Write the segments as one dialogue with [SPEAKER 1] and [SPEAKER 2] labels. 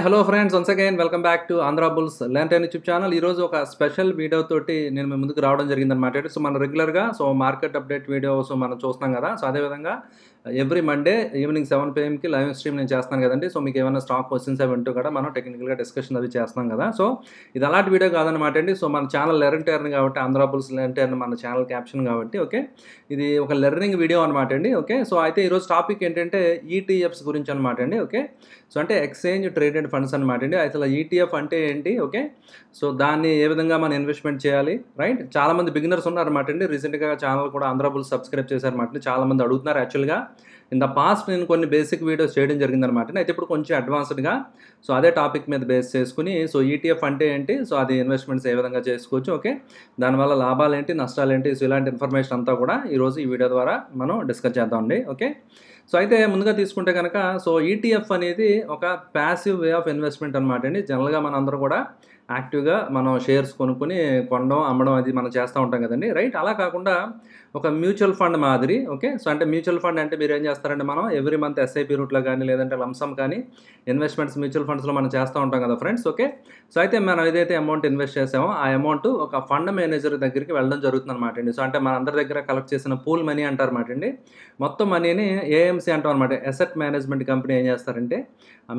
[SPEAKER 1] hi hello friends once again welcome back to Andhra Bulls ల్యాంటైన్ YouTube channel ఈరోజు ఒక special video తోటి నేను మీ ముందుకు రావడం జరిగిందనమాట సో మనం రెగ్యులర్గా so market update video so మనం చూస్తున్నాం కదా సో అదేవిధంగా ఎవ్రీ మండే ఈవినింగ్ సెవెన్ పిఎంకి లైవ్ స్ట్రీమ్ నేను చేస్తాను కదండి సో మీకు ఏమైనా స్టాక్ క్వశ్చన్స్ అవి ఉంటూ కూడా మనం టెక్నికల్గా డిస్కషన్ అవి చేస్తాం కదా సో ఇది అలాంటి వీడియో కాదనమాట అండి సో మన ఛానల్ లెర్న్ టెర్న్ కాబట్టి ఆంధ్రాబుల్స్ బుల్స్ లెర్న్ మన ఛానల్ క్యాప్షన్ కాబట్టి ఓకే ఇది ఒక లెర్నింగ్ వీడియో అనమాట అండి ఓకే సో అయితే ఈరోజు టాపిక్ ఏంటంటే ఈటీఎఫ్స్ గురించి అనమాట అండి ఓకే సో అంటే ఎక్స్చేంజ్ ట్రేడెడ్ ఫండ్స్ అనమాట అండి అయితే ఈటీఎఫ్ అంటే ఏంటి ఓకే సో దాన్ని ఏ విధంగా మనం ఇన్వెస్ట్మెంట్ చేయాలి రైట్ చాలామంది బిగినర్స్ ఉన్నారన్నమాట అండి రీసెంట్గా ఛానల్ కూడా ఆంధ్ర సబ్స్క్రైబ్ చేశారన్నమాట చాలామంది అడుగుతున్నారు యాక్చువల్గా ఇన్ ద పాస్ట్ నేను కొన్ని బేసిక్ వీడియోస్ చేయడం జరిగిందనమాట అయితే ఇప్పుడు కొంచెం అడ్వాన్స్డ్గా సో అదే టాపిక్ మీద బేస్ చేసుకుని సో ఈటీఎఫ్ e అంటే ఏంటి సో అది ఇన్వెస్ట్మెంట్స్ ఏ విధంగా చేసుకోవచ్చు ఓకే దానివల్ల లాభాలు ఏంటి నష్టాలు ఏంటి సో ఇలాంటి ఇన్ఫర్మేషన్ అంతా కూడా ఈరోజు ఈ వీడియో ద్వారా మనం డిస్కస్ చేద్దామండి ఓకే సో అయితే ముందుగా తీసుకుంటే కనుక సో ఈటీఎఫ్ e అనేది ఒక ప్యాసివ్ వే ఆఫ్ ఇన్వెస్ట్మెంట్ అనమాట అండి జనరల్గా మనందరూ కూడా యాక్టివ్గా మనం షేర్స్ కొనుక్కొని కొనడం అమ్మడం అది మనం చేస్తూ ఉంటాం కదండి రైట్ అలా కాకుండా ఒక మ్యూచువల్ ఫండ్ మాదిరి ఓకే సో అంటే మ్యూచువల్ ఫండ్ అంటే మీరు ఏం చేస్తారంటే మనం ఎవ్రీ మంత్ ఎస్ఐపి రూట్లో కానీ లేదంటే లంసమ్ కానీ ఇన్వెస్ట్మెంట్స్ మ్యూచువల్ ఫండ్స్లో మనం చేస్తూ ఉంటాం కదా ఫ్రెండ్స్ ఓకే సో అయితే మనం ఏదైతే అమౌంట్ ఇన్వెస్ట్ చేసామో ఆ అమౌంట్ ఒక ఫండ్ మేనేజర్ దగ్గరికి వెళ్ళడం జరుగుతుంది అనమాట అండి సో అంటే మన అందరి దగ్గర కలెక్ట్ చేసిన పూల్ మనీ అంటారన్నమాట అండి మొత్తం మనీని ఏఎంసీ అంటాం అనమాట అసెట్ మేనేజ్మెంట్ కంపెనీ ఏం చేస్తారంటే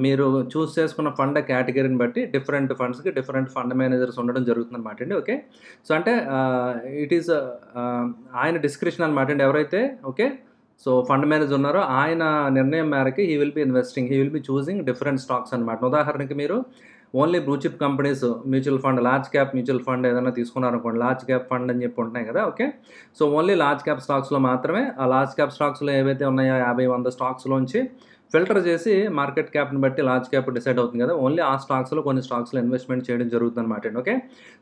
[SPEAKER 1] మీరు చూస్ చేసుకున్న ఫండ్ కేటగిరీని బట్టి డిఫరెంట్ ఫండ్స్కి డిఫరెంట్ ఇంపార్టెంట్ ఫండ్ మేనేజర్స్ ఉండడం జరుగుతుంది అనమాట అండి ఓకే సో అంటే ఇట్ ఈస్ ఆయన డిస్క్రిప్షన్ అనమాట అండి ఎవరైతే ఓకే సో ఫండ్ మేనేజర్ ఉన్నారో ఆయన నిర్ణయం మేరకి he will be investing he will be choosing different stocks అనమాట ఉదాహరణకి మీరు only bluechip companies mutual fund large cap mutual fund ఏదైనా తీసుకున్నారనుకోండి లార్జ్ క్యాప్ ఫండ్ అని చెప్పి ఉంటున్నాయి కదా okay so only large cap స్టాక్స్లో మాత్రమే ఆ లార్జ్ క్యాప్ స్టాక్స్లో ఏవైతే ఉన్నాయో యాభై వంద స్టాక్స్లోంచి ఫిల్టర్ చేసి మార్కెట్ క్యాప్ని బట్టి లార్జ్ క్యాప్ డిసైడ్ అవుతుంది కదా ఓన్లీ ఆ స్టాక్స్లో కొన్ని స్టాక్స్లో ఇన్వెస్ట్మెంట్ చేయడం జరుగుతుంది అనమాట ఓకే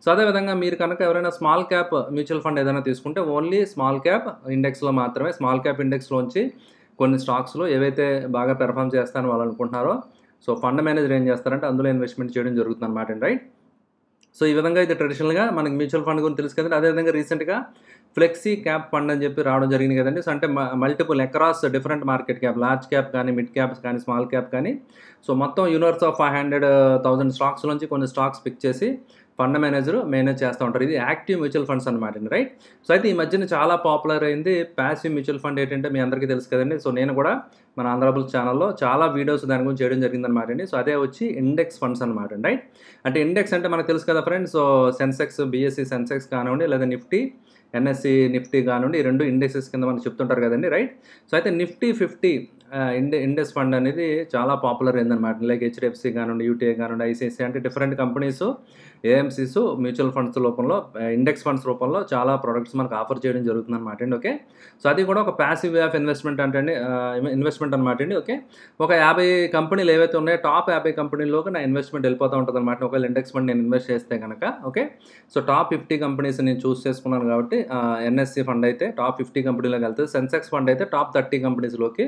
[SPEAKER 1] సో అదేవిధంగా మీరు కనుక ఎవరైనా స్మాల్ క్యాప్ మ్యూచువల్ ఫండ్ ఏదైనా తీసుకుంటే ఓన్లీ స్మాల్ క్యాప్ ఇండెక్స్లో మాత్రమే స్మాల్ క్యాప్ ఇండెక్స్లోంచి కొన్ని స్టాక్స్లో ఏవైతే బాగా పెర్ఫామ్ చేస్తారని వాళ్ళు అనుకుంటున్నారో సో ఫండ్ మేనేజర్ ఏం చేస్తారంటే అందులో ఇన్వెస్ట్మెంట్ చేయడం జరుగుతుంది అనమాట రైట్ సో ఈ విధంగా అయితే ట్రెడిషనల్గా మనకి మ్యూచువల్ ఫండ్ గురించి తెలుసు కదండి అదేవిధంగా రీసెంట్గా ఫ్లెక్సీ క్యాప్ ఫండ్ అని చెప్పి రావడం జరిగింది కదండి సో అంటే multiple across different market cap large cap కానీ మిడ్ క్యాప్స్ కానీ స్మాల్ క్యాప్ కానీ సో మొత్తం universe of five hundred thousand stocks నుంచి కొన్ని స్టాక్స్ పిక్ చేసి ఫండ్ మేనేజర్ మేనేజ్ చేస్తూ ఉంటారు ఇది యాక్టివ్ మ్యూచువల్ ఫండ్స్ అనమాట రైట్ సో అయితే ఈ మధ్యన చాలా పాపులర్ అయింది ప్యాసివ్ మ్యూచువల్ ఫండ్ ఏంటంటే మీ అందరికీ తెలుసు కదండి సో నేను కూడా మన ఆంధ్రాబుల్ ఛానల్లో చాలా వీడియోస్ దాని గురించి చేయడం జరిగిందనమాట అండి సో అదే వచ్చి ఇండెక్స్ ఫండ్స్ అనమాట రైట్ అంటే ఇండెక్స్ అంటే మనకు తెలుసు కదా friends so Sensex BSE Sensex కానివ్వండి లేదా నిఫ్టీ ఎన్ఎస్సి నిఫ్టీ కానివ్వండి ఈ రెండు ఇండెక్సెస్ కింద మనం చెప్తుంటారు కదండి రైట్ సో అయితే నిఫ్టీ ఫిఫ్టీ ఇండ ఇండెస్ ఫండ్ అనేది చాలా పాపులర్ అయిందనమాట లైక్ హెచ్డిఎఫ్సి కానివ్వండి యూటీఐ కానివ్వండి ఐసీఐసీ అంటే different companies AMCs mutual funds రూపంలో ఇండెక్స్ ఫండ్స్ రూపంలో చాలా ప్రొడక్ట్స్ మనకు ఆఫర్ చేయడం జరుగుతుంది అనమాట అండి ఓకే సో అది కూడా ఒక ప్యాసివ్ వే ఆఫ్ ఇన్వెస్ట్మెంట్ అంటే ఇన్వెస్ట్మెంట్ అనమాట అండి ఓకే ఒక యాభై కంపెనీలు ఏవైతే ఉన్నాయో టాప్ యాభై కంపెనీల్లోకి నా ఇన్వెస్ట్మెంట్ వెళ్ళిపోతూ ఉంటుంది అనమాట ఒకవేళ ఇండెక్స్ ఫండ్ నేను ఇన్వెస్ట్ చేస్తే కనుక okay so top fifty companies నేను చూస్ చేసుకున్నాను కాబట్టి ఎన్ఎస్సి ఫండ్ అయితే టాప్ ఫిఫ్టీ కంపెనీలోకి వెళ్తుంది సెన్సెక్స్ ఫండ్ అయితే టాప్ థర్టీ కంపెనీస్లోకి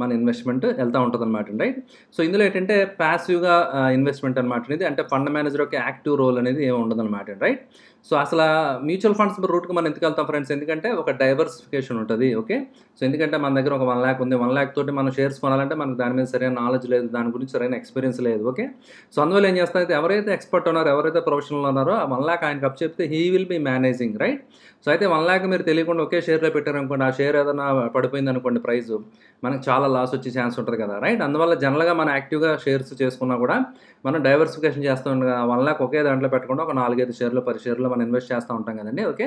[SPEAKER 1] మన ఇన్వెస్ట్మెంట్ వెళ్తూ ఉంటుంది అనమాట రైట్ సో ఇందులో ఏంటంటే ప్యాసివ్గా ఇన్వెస్ట్మెంట్ అనమాట అనేది అంటే ఫండ్ మేనేజర్ యొక్క యాక్టివ్ రోల్ అనేది ఏమి ఉండదు అనమాట రైట్ సో అసలు మ్యూచువల్ ఫండ్స్ రూట్కి మనం ఎందుకు వెళ్తాం ఫ్రెండ్స్ ఎందుకంటే ఒక డైవర్సిఫికేషన్ ఉంటుంది ఓకే సో ఎందుకంటే మన దగ్గర ఒక వన్ ల్యాక్ ఉంది వన్ ల్యాక్ తోటి మనం షేర్స్ కొనాలంటే మనకు దాని మీద సరైన నాలెడ్జ్ లేదు దాని గురించి సరైన ఎక్స్పీరియన్స్ లేదు ఓకే సో అందువల్ల ఏం చేస్తాం అయితే ఎవరైతే ఎక్స్పర్ట్ ఉన్నారో ఎవరైతే ప్రొఫెషనల్ ఉన్నారో ఆ వన్ ల్యాక్ ఆయనకు అప్ చెప్తే he will be managing right so అయితే వన్ ల్యాక్ మీరు తెలియకుండా ఒకే షేర్లో పెట్టారనుకోండి ఆ షేర్ ఏదైనా పడిపోయింది అనుకోండి ప్రైస్ మనకు చాలా లాస్ వచ్చే ఛాన్స్ ఉంటుంది కదా రైట్ అందువల్ల జనరల్గా మనం యాక్టివ్గా షేర్స్ చేసుకున్నా కూడా మనం డైవర్సిఫికేషన్ చేస్తూ ఉండగా వన్ ల్యాక్ ఒకే దాంట్లో పెట్టకుండా ఒక నాలుగైదు షేర్లు పది షేర్లు మనం ఇన్వెస్ట్ చేస్తూ ఉంటాం కదండి ఓకే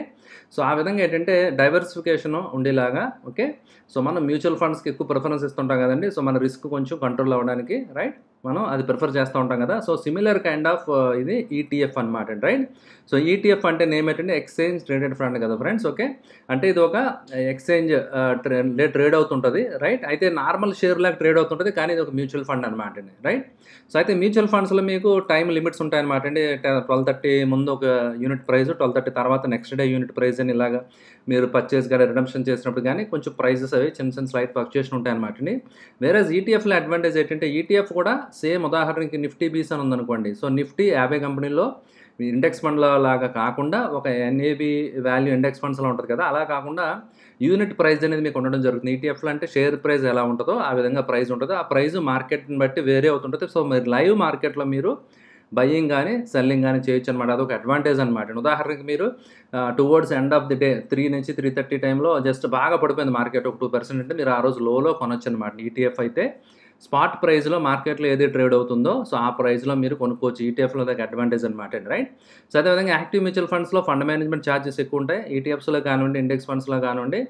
[SPEAKER 1] సో ఆ విధంగా ఏంటంటే డైవర్సిఫికేషన్ ఉండేలాగా ఓకే సో మనం మ్యూచువల్ ఫండ్స్కి ఎక్కువ ప్రిఫరెన్స్ ఇస్తుంటాం కదండి సో మన రిస్క్ కొంచెం కంట్రోల్ అవ్వడానికి రైట్ మనం అది ప్రిఫర్ చేస్తూ ఉంటాం కదా సో సిమిలర్ కైండ్ ఆఫ్ ఇది ఈటీఎఫ్ అనమాట రైట్ సో ఈటీఎఫ్ అంటే నేమ్ ఏంటంటే ఎక్స్చేంజ్ ట్రేడెడ్ ఫండ్ కదా ఫ్రెండ్స్ ఓకే అంటే ఇది ఒక ఎక్స్చేంజ్ ట్రే ట్రేడ్ అవుతుంటుంది రైట్ అయితే నార్మల్ షేర్ లాగా ట్రేడ్ అవుతుంటుంది కానీ ఇది ఒక మ్యూచువల్ ఫండ్ అనమాట రైట్ సో అయితే మ్యూచువల్ ఫండ్స్ అసలు మీకు టైం లిమిట్స్ ఉంటాయన్నమాట అండి ట్వెల్వ్ థర్టీ ముందు ఒక యూనిట్ ప్రైస్ ట్వెల్వ్ థర్టీ తర్వాత నెక్స్ట్ డే యూనిట్ ప్రైస్ అని ఇలాగా మీరు పర్చేస్ కానీ రిడమ్షన్ చేసినప్పుడు కానీ కొంచెం ప్రైజెస్ అవి చిన్న చిన్న స్లైట్ పర్చేషన్ ఉంటాయన్నమాట అండి వేరే ఈటీఎఫ్లో అడ్వాంటేజ్ ఏంటంటే ఈటీఎఫ్ e కూడా సేమ్ ఉదాహరణకి నిఫ్టీ బీస్ అని ఉందనుకోండి సో నిఫ్టీ యాభై కంపెనీలో ఇండెక్స్ ఫండ్ల లాగా కాకుండా ఒక ఎన్ఏబి వాల్యూ ఇండెక్స్ ఫండ్స్లో ఉంటుంది కదా అలా కాకుండా యూనిట్ ప్రైస్ అనేది మీకు ఉండడం జరుగుతుంది ఈటీఎఫ్లో అంటే షేర్ ప్రైస్ ఎలా ఉంటుందో ఆ విధంగా ప్రైస్ ఉంటుంది ఆ ప్రైస్ మార్కెట్ని బట్టి వేరే అవుతుంటుంది సో మీరు లైవ్ మార్కెట్లో మీరు బయ్యింగ్ కానీ సెల్లింగ్ కానీ చేయొచ్చు అనమాట అదొక అడ్వాంటేజ్ అనమాట ఉదాహరణకి మీరు towards end of the day three నుంచి త్రీ థర్టీ టైంలో జస్ట్ బాగా పడిపోయింది మార్కెట్ ఒక టూ పర్సెంట్ అంటే మీరు ఆ రోజు లోలో కొనొచ్చు అనమాట ఈటీఎఫ్ e అయితే స్పాట్ ప్రైస్లో మార్కెట్లో ఏది ట్రేడ్ అవుతుందో సో ఆ ప్రైస్లో మీరు కొనుక్కోవచ్చు ఈటీఎఫ్లో e దాకా అడ్వాంటేజ్ అనమాట అండి రైట్ సో అదేవిధంగా యాక్టివ్ మ్యూచువల్ ఫండ్స్లో ఫండ్ మేనేజ్మెంట్ ఛార్జెస్ ఎక్కువ ఉంటాయి ఈటీఎఫ్స్లో e కానివ్వండి ఇండెక్స్ ఫండ్స్లో కానివ్వండి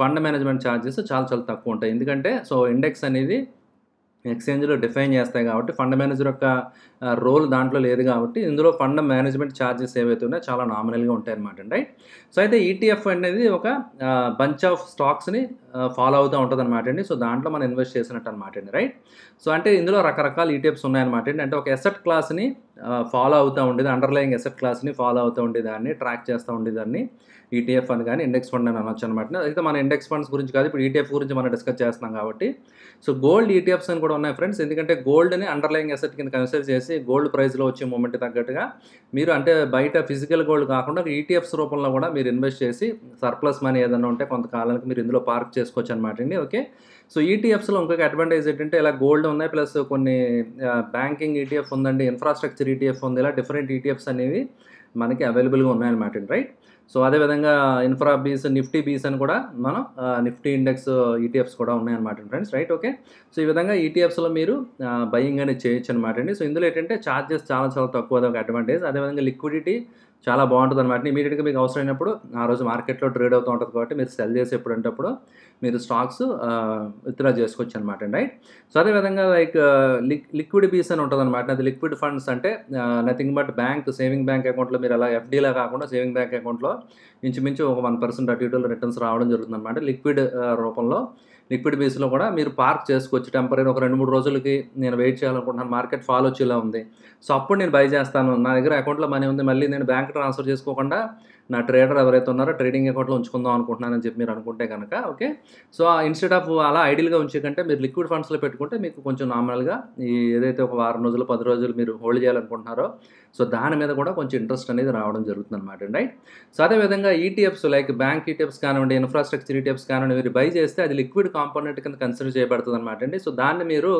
[SPEAKER 1] ఫండ్ మేనేజ్మెంట్ ఛార్జెస్ చాలా చాలా తక్కువ ఉంటాయి ఎందుకంటే సో ఇండెక్స్ అనేది ఎక్స్చేంజ్లో డిఫైన్ చేస్తాయి కాబట్టి ఫండ్ మేనేజర్ యొక్క రోల్ దాంట్లో లేదు కాబట్టి ఇందులో ఫండ్ మేనేజ్మెంట్ ఛార్జెస్ ఏవైతే ఉన్నాయో చాలా నామినల్గా ఉంటాయి అనమాట రైట్ సో అయితే ఈటీఎఫ్ e అనేది ఒక బంచ్ ఆఫ్ స్టాక్స్ని ఫాలో అవుతూ ఉంటుంది అనమాట అండి సో దాంట్లో మనం ఇన్వెస్ట్ చేసినట్టు అనమాట అండి రైట్ సో అంటే ఇందులో రకరకాల ఈటీఎఫ్స్ e ఉన్నాయన్నమాట అండి అంటే ఒక ఎసెట్ క్లాస్ని ఫాలో అవుతూ ఉండేది అండర్లయింగ్ ఎసెట్ క్లాస్ని ఫాలో అవుతూ ఉండేదాన్ని ట్రాక్ చేస్తూ ఉండేదాన్ని ఈటీఎఫ్ e అని కానీ ఇండెక్స్ ఫండ్ అని అనొచ్చు అనమాట అయితే మన ఇండెక్స్ ఫండ్స్ గురించి కాదు ఇప్పుడు ఈటీఎఫ్ e గురించి మనం డిస్కస్ చేస్తున్నాం కాబట్టి సో గోల్డ్ ఈటీఎఫ్స్ e అని కూడా ఉన్నాయి ఫ్రెండ్స్ ఎందుకంటే గోల్డ్ని అండర్లైన్ అసెట్ కింద కన్సిడర్ చేసి గోల్డ్ ప్రైస్లో వచ్చే మూమెంట్ తగ్గట్టుగా మీరు అంటే బయట ఫిజికల్ గోల్డ్ కాకుండా ఈటీఎఫ్స్ రూపంలో కూడా మీరు ఇన్వెస్ట్ చేసి సర్ప్లస్ మనీ ఏదైనా ఉంటే కొంతకాలానికి మీరు ఇందులో పార్క్ చేసుకోవచ్చు అనమాట అండి ఓకే సో ఈటీఎఫ్స్లో ఇంకొక అడ్వాంటేజ్ ఏంటంటే ఇలా గోల్డ్ ఉన్నాయి ప్లస్ కొన్ని బ్యాంకింగ్ ఈటీఎఫ్ ఉందండి ఇన్ఫ్రాస్ట్రక్చర్ ఈటీఎఫ్ ఉంది ఇలా డిఫరెంట్ ఈటీఎఫ్స్ అనేవి మనకి అవైలబుల్గా ఉన్నాయన్నమాట రైట్ సో అదేవిధంగా ఇన్ఫ్రా బీస్ నిఫ్టీ బీస్ అని కూడా మనం నిఫ్టీ ఇండెక్స్ ఈటీఎఫ్స్ కూడా ఉన్నాయన్నమాట ఫ్రెండ్స్ రైట్ ఓకే సో ఈ విధంగా ఈటీఎఫ్స్లో e మీరు బయింగ్ అనేది చేయొచ్చు అనమాట అండి సో ఇందులో ఏంటంటే ఛార్జెస్ చాలా చాలా తక్కువ అదొక అడ్వాంటేజ్ అదేవిధంగా లిక్విడిటీ చాలా బాగుంటుంది అనమాట ఇమీడియట్గా మీకు అవసరమైనప్పుడు ఆ రోజు మార్కెట్లో ట్రేడ్ అవుతూ ఉంటుంది కాబట్టి మీరు సెల్ చేసి ఎప్పుడంటప్పుడు మీరు స్టాక్స్ విత్డ్రా చేసుకోవచ్చు అనమాట రైట్ సో అదేవిధంగా లైక్ లిక్ లిక్విడ్ బీస్ అని ఉంటుంది అనమాట అది లిక్విడ్ ఫండ్స్ అంటే nothing but bank saving bank అకౌంట్లో మీరు అలా ఎఫ్డీలా కాకుండా సేవింగ్ బ్యాంక్ అకౌంట్లో ఇంచుమించు ఒక వన్ పర్సెంట్ అటు ఇటు రిటర్న్స్ రావడం జరుగుతుంది అనమాట లిక్విడ్ రూపంలో లిక్విడ్ బేస్లో కూడా మీరు పార్క్ చేసుకోవచ్చు టెంపరీ ఒక రెండు మూడు రోజులకి నేను వెయిట్ చేయాలనుకుంటున్నాను మార్కెట్ ఫాలో వచ్చేలా ఉంది సో అప్పుడు నేను బై చేస్తాను నా దగ్గర అకౌంట్లో మనీ ఉంది మళ్ళీ నేను బ్యాంక్ ట్రాన్స్ఫర్ చేసుకోకుండా నా ట్రేడర్ ఎవరైతే ఉన్నారో ట్రేడింగ్ అకౌంట్లో ఉంచుకుందాం అనుకుంటున్నానని చెప్పి మీరు అనుకుంటే కనుక ఓకే సో ఇన్స్టెడ్ ఆఫ్ అలా ఐడియల్గా ఉంచే కంటే మీరు లిక్విడ్ ఫండ్స్లో పెట్టుకుంటే మీకు కొంచెం నార్మల్గా ఈ ఏదైతే ఒక వారం రోజులు పది రోజులు మీరు హోల్డ్ చేయాలనుకుంటున్నారో సో దాని మీద కూడా కొంచెం ఇంట్రెస్ట్ అనేది రావడం జరుగుతుంది అనమాట రైట్ సో అదేవిధంగా ఈటీఎఫ్స్ లైక్ బ్యాంక్ ఈటీఎఫ్స్ కానివ్వండి ఇన్ఫ్రాస్ట్రక్చర్ ఈటీఎఫ్స్ e కానివ్వండి మీరు బై చేస్తే అది లిక్విడ్ కాంపోనెంట్ కింద కన్సిడర్ చేయబడుతుంది అనమాట అండి సో దాన్ని మీరు